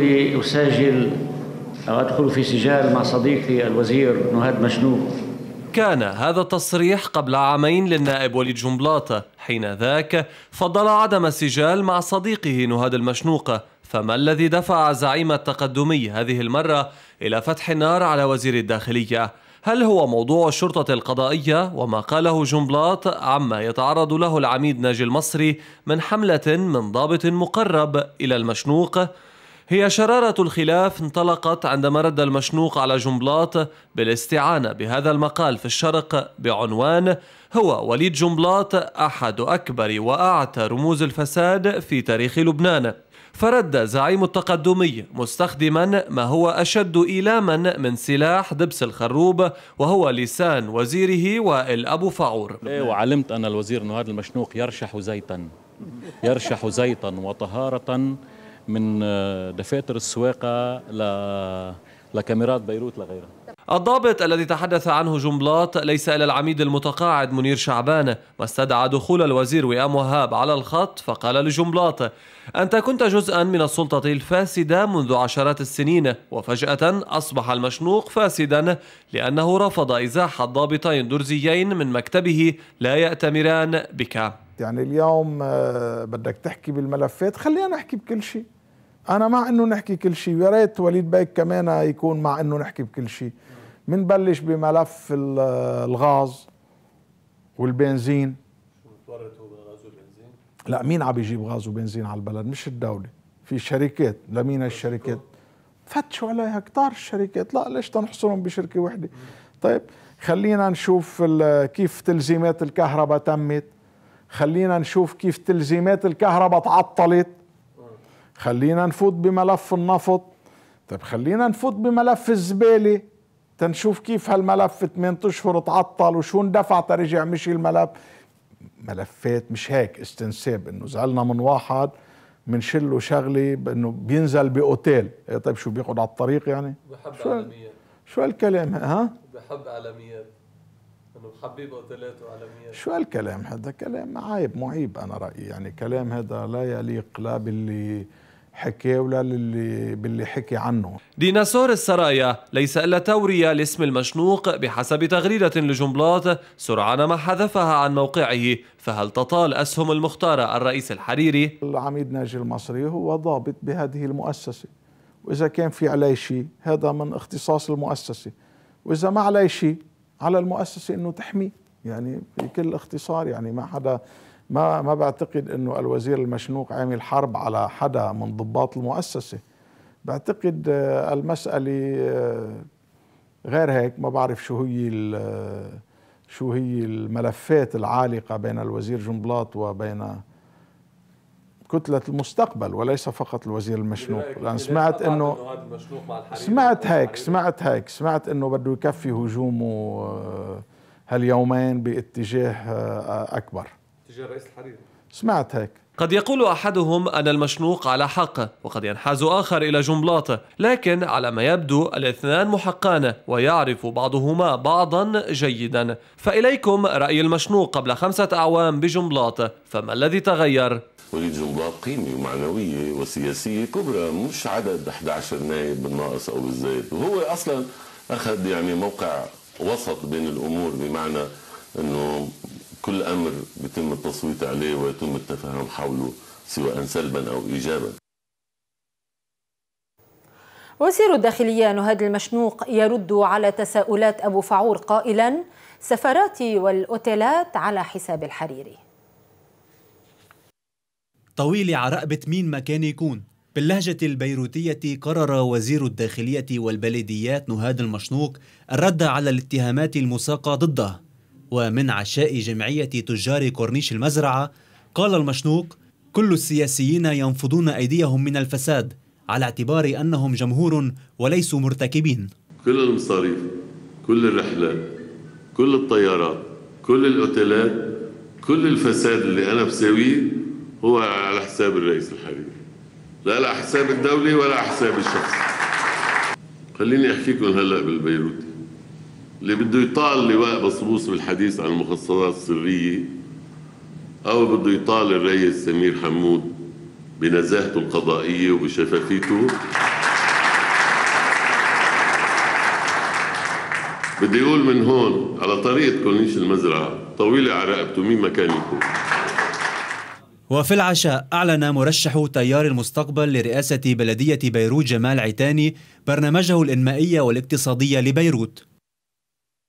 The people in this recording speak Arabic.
لأسجل أو أدخل في سجال مع صديقي الوزير نهاد مشنوق كان هذا التصريح قبل عامين للنائب وليد جنبلاطة حين ذاك فضل عدم السجال مع صديقه نهاد المشنوقة فما الذي دفع زعيم التقدمي هذه المرة إلى فتح النار على وزير الداخلية؟ هل هو موضوع الشرطة القضائية وما قاله جنبلاط عما يتعرض له العميد ناجي المصري من حملة من ضابط مقرب إلى المشنوق؟ هي شرارة الخلاف انطلقت عندما رد المشنوق على جنبلاط بالاستعانة بهذا المقال في الشرق بعنوان هو وليد جنبلاط أحد أكبر وأعتى رموز الفساد في تاريخ لبنان فرد زعيم التقدمي مستخدما ما هو أشد إيلاما من سلاح دبس الخروب وهو لسان وزيره وائل أبو فعور إيه، وعلمت أن الوزير أنه هذا المشنوق يرشح زيتا يرشح زيتا وطهارة من آه، دفاتر السواقه ل لكاميرات بيروت لغيرها الضابط الذي تحدث عنه جملات ليس إلى العميد المتقاعد منير شعبان ما استدعى دخول الوزير وئام وهاب على الخط فقال لجملات أنت كنت جزءا من السلطة الفاسدة منذ عشرات السنين وفجأة أصبح المشنوق فاسدا لأنه رفض إزاحة ضابطين درزيين من مكتبه لا يأتمران بك يعني اليوم آه، بدك تحكي بالملفات خلينا نحكي بكل شيء انا مع انه نحكي كل شيء يا ريت وليد بيك كمان يكون مع انه نحكي بكل شيء بنبلش بملف الغاز والبنزين لا مين عم يجيب غاز وبنزين على البلد مش الدولة في شركات لمين الشركات فتشوا عليها كتار الشركات لا ليش تنحصرهم بشركة وحدة طيب خلينا نشوف كيف تلزيمات الكهرباء تمت خلينا نشوف كيف تلزيمات الكهرباء تعطلت خلينا نفوت بملف النفط طب خلينا نفوت بملف الزبالة تنشوف كيف هالملف 8 اشهر تعطل وشو اندفع ترجع مشي الملف ملفات مش هيك استنساب انه زعلنا من واحد له شغله انه بينزل باوتيل إيه طيب شو بيقعد على الطريق يعني بحب شو عالميات شو هالكلام ها بحب عالميات انه حبيب اوتيلات وعالميات شو هالكلام هذا كلام عيب معيب انا رايي يعني كلام هذا لا يليق لا باللي ولا للي باللي حكي عنه ديناصور السرايا ليس إلا تورية لاسم المشنوق بحسب تغريدة لجنبلاط سرعان ما حذفها عن موقعه فهل تطال أسهم المختارة الرئيس الحريري؟ العميد ناجي المصري هو ضابط بهذه المؤسسة وإذا كان في عليه شيء هذا من اختصاص المؤسسة وإذا ما عليه شيء على المؤسسة أنه تحميه يعني بكل اختصار يعني ما حدا ما ما بعتقد انه الوزير المشنوق عامل حرب على حدا من ضباط المؤسسه بعتقد آه، المساله آه، غير هيك ما بعرف شو هي آه، شو هي الملفات العالقه بين الوزير جنبلاط وبين كتلة المستقبل وليس فقط الوزير المشنوق لأن يعني سمعت أنه سمعت هيك سمعت هيك سمعت أنه بده يكفي هجومه هاليومين باتجاه أكبر تجاه الرئيس الحريري سمعت هيك قد يقول احدهم ان المشنوق على حق وقد ينحاز اخر الى جملاطه لكن على ما يبدو الاثنان محقان ويعرف بعضهما بعضا جيدا فاليكم راي المشنوق قبل خمسه اعوام بجملاطه فما الذي تغير وليد جنبلاط قيمة ومعنوية وسياسية كبرى مش عدد 11 نائب بالناقص أو بالزايد وهو أصلا أخذ يعني موقع وسط بين الأمور بمعنى أنه كل أمر بيتم التصويت عليه ويتم التفاهم حوله سواء سلبا أو إيجابا وزير الداخلية نهاد المشنوق يرد على تساؤلات أبو فعور قائلا سفراتي والأوتيلات على حساب الحريري على عرقبة مين ما كان يكون باللهجة البيروتية قرر وزير الداخلية والبلديات نهاد المشنوق الرد على الاتهامات المساقة ضده ومن عشاء جمعية تجار كورنيش المزرعة قال المشنوق كل السياسيين ينفضون أيديهم من الفساد على اعتبار أنهم جمهور وليسوا مرتكبين كل المصاريف كل الرحلات كل الطيارات كل الأوتيلات كل الفساد اللي أنا بساويه هو على حساب الرئيس الحريري لا على حساب الدولة ولا على حساب الشخص خليني أحكيكم هلأ بالبيروتي اللي بده يطال لواء بصبوس بالحديث عن المخصصات السرية أو بده يطال الرئيس سمير حمود بنزاهته القضائية وبشفافيته بدي يقول من هون على طريقة كورنيش المزرعة طويلة على رقبته مين مكان يكون وفي العشاء أعلن مرشح تيار المستقبل لرئاسة بلدية بيروت جمال عتاني برنامجه الإنمائية والاقتصادية لبيروت